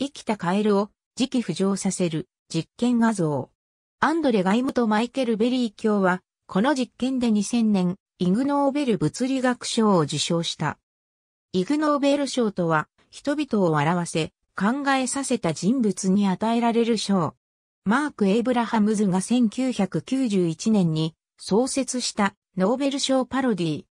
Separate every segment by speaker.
Speaker 1: 生きたカエルを磁気浮上させる実験画像。アンドレ・ガイムとマイケル・ベリー卿は、この実験で2000年、イグ・ノーベル物理学賞を受賞した。イグ・ノーベル賞とは、人々を笑わせ、考えさせた人物に与えられる賞。マーク・エイブラハムズが1991年に創設したノーベル賞パロディ。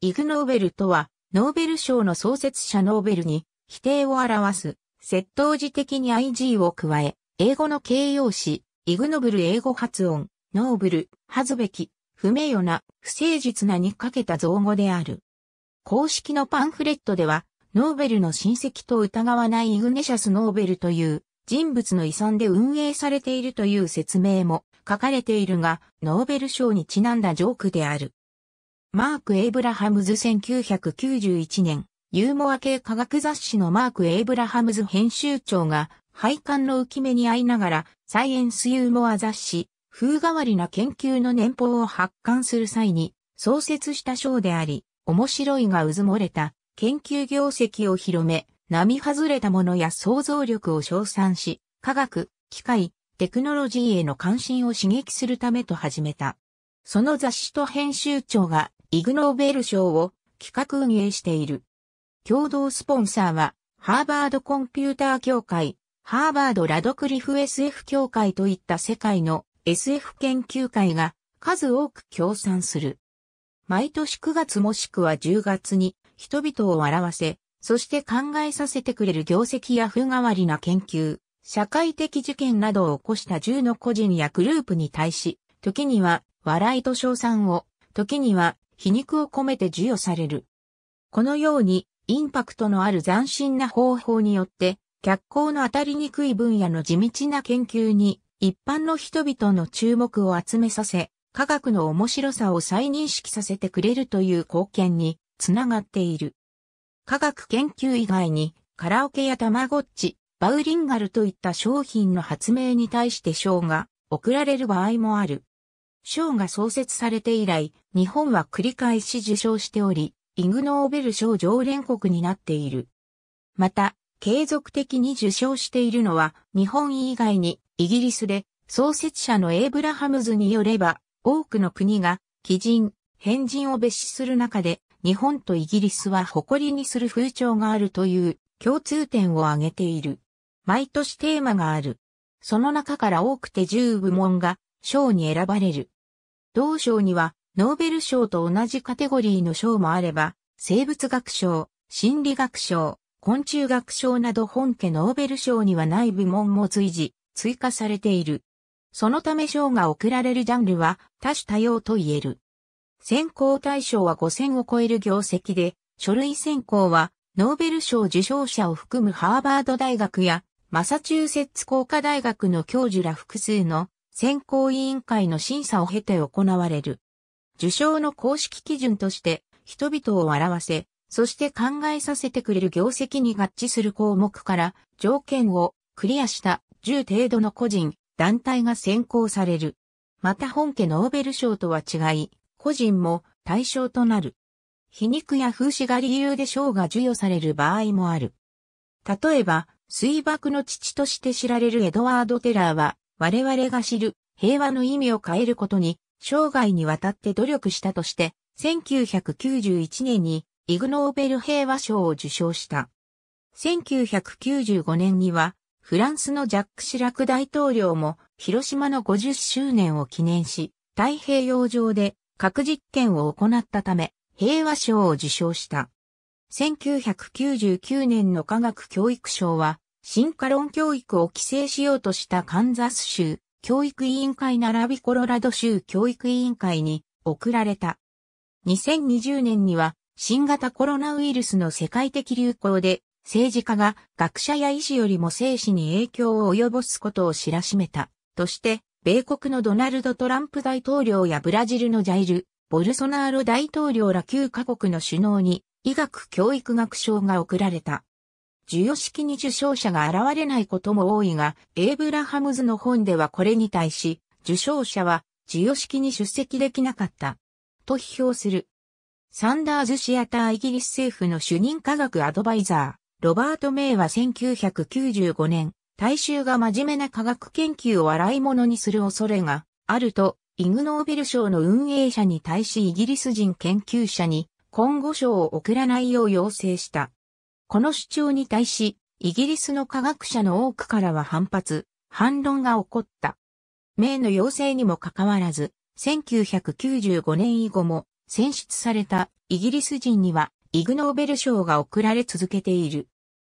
Speaker 1: イグ・ノーベルとは、ノーベル賞の創設者ノーベルに否定を表す窃盗時的に IG を加え、英語の形容詞、イグノブル英語発音、ノーブル、恥ずべき、不名誉な、不誠実なにかけた造語である。公式のパンフレットでは、ノーベルの親戚と疑わないイグネシャス・ノーベルという人物の遺産で運営されているという説明も書かれているが、ノーベル賞にちなんだジョークである。マーク・エイブラハムズ1991年、ユーモア系科学雑誌のマーク・エイブラハムズ編集長が、配管の浮き目に合いながら、サイエンスユーモア雑誌、風変わりな研究の年報を発刊する際に、創設した賞であり、面白いが渦漏もれた、研究業績を広め、並外れたものや想像力を称賛し、科学、機械、テクノロジーへの関心を刺激するためと始めた。その雑誌と編集長がイグノーベル賞を企画運営している。共同スポンサーは、ハーバードコンピューター協会、ハーバードラドクリフ SF 協会といった世界の SF 研究会が数多く協賛する。毎年9月もしくは10月に人々を笑わせ、そして考えさせてくれる業績や不変わりな研究、社会的事件などを起こした10の個人やグループに対し、時には笑いと称賛を、時には皮肉を込めて授与される。このようにインパクトのある斬新な方法によって、脚光の当たりにくい分野の地道な研究に、一般の人々の注目を集めさせ、科学の面白さを再認識させてくれるという貢献につながっている。科学研究以外に、カラオケやたまごっち、バウリンガルといった商品の発明に対して賞が贈られる場合もある。賞が創設されて以来、日本は繰り返し受賞しており、イグノーベル賞常連国になっている。また、継続的に受賞しているのは、日本以外にイギリスで、創設者のエイブラハムズによれば、多くの国が、基人、変人を蔑視する中で、日本とイギリスは誇りにする風潮があるという共通点を挙げている。毎年テーマがある。その中から多くて10部門が賞に選ばれる。同賞にはノーベル賞と同じカテゴリーの賞もあれば、生物学賞、心理学賞、昆虫学賞など本家ノーベル賞にはない部門も随時、追加されている。そのため賞が贈られるジャンルは多種多様と言える。選考対象は5000を超える業績で、書類選考はノーベル賞受賞者を含むハーバード大学やマサチューセッツ工科大学の教授ら複数の選考委員会の審査を経て行われる。受賞の公式基準として人々を笑わせ、そして考えさせてくれる業績に合致する項目から条件をクリアした10程度の個人、団体が選考される。また本家ノーベル賞とは違い、個人も対象となる。皮肉や風刺が理由で賞が授与される場合もある。例えば、水爆の父として知られるエドワード・テラーは、我々が知る平和の意味を変えることに生涯にわたって努力したとして、1991年にイグノーベル平和賞を受賞した。1995年には、フランスのジャック・シラク大統領も広島の50周年を記念し、太平洋上で核実験を行ったため、平和賞を受賞した。1999年の科学教育賞は、進化論教育を規制しようとしたカンザス州教育委員会並びコロラド州教育委員会に送られた。2020年には新型コロナウイルスの世界的流行で政治家が学者や医師よりも生死に影響を及ぼすことを知らしめたとして米国のドナルド・トランプ大統領やブラジルのジャイル・ボルソナーロ大統領ら9カ国の首脳に医学教育学賞が贈られた。授与式に受賞者が現れないことも多いが、エイブラハムズの本ではこれに対し、受賞者は授与式に出席できなかった。と批評する。サンダーズシアターイギリス政府の主任科学アドバイザー、ロバート・メイは1995年、大衆が真面目な科学研究を洗い物にする恐れがあると、イグ・ノーベル賞の運営者に対しイギリス人研究者に、今後賞を送らないよう要請した。この主張に対し、イギリスの科学者の多くからは反発、反論が起こった。名の要請にもかかわらず、1995年以後も選出されたイギリス人にはイグノーベル賞が贈られ続けている。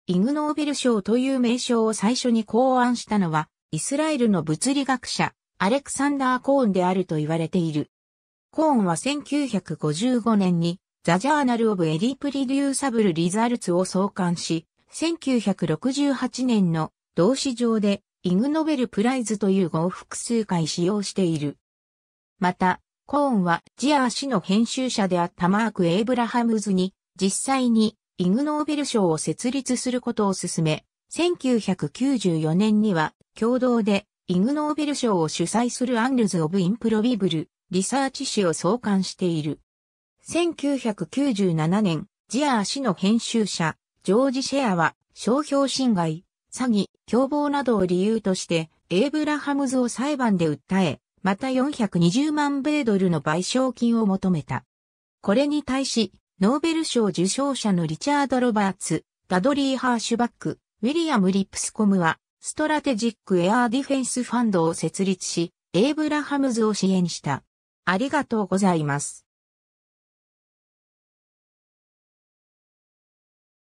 Speaker 1: イグノーベル賞という名称を最初に考案したのは、イスラエルの物理学者、アレクサンダー・コーンであると言われている。コーンは1955年にザ・ジャーナル・オブ・エリー・プリデューサブル・リザルツを創刊し、1968年の同市場でイグ・ノベル・プライズという語を複数回使用している。また、コーンはジアー氏の編集者であったマーク・エイブラハムズに実際にイグ・ノーベル賞を設立することを勧め、1994年には共同でイグ・ノーベル賞を主催するアンルズ・オブ・インプロビブル・リサーチ誌を創刊している。1997年、ジアー氏の編集者、ジョージ・シェアは、商標侵害、詐欺、共謀などを理由として、エイブラハムズを裁判で訴え、また420万米ドルの賠償金を求めた。これに対し、ノーベル賞受賞者のリチャード・ロバーツ、ダドリー・ハーシュバック、ウィリアム・リップスコムは、ストラテジック・エアー・ディフェンス・ファンドを設立し、エイブラハムズを支援した。ありがとうございます。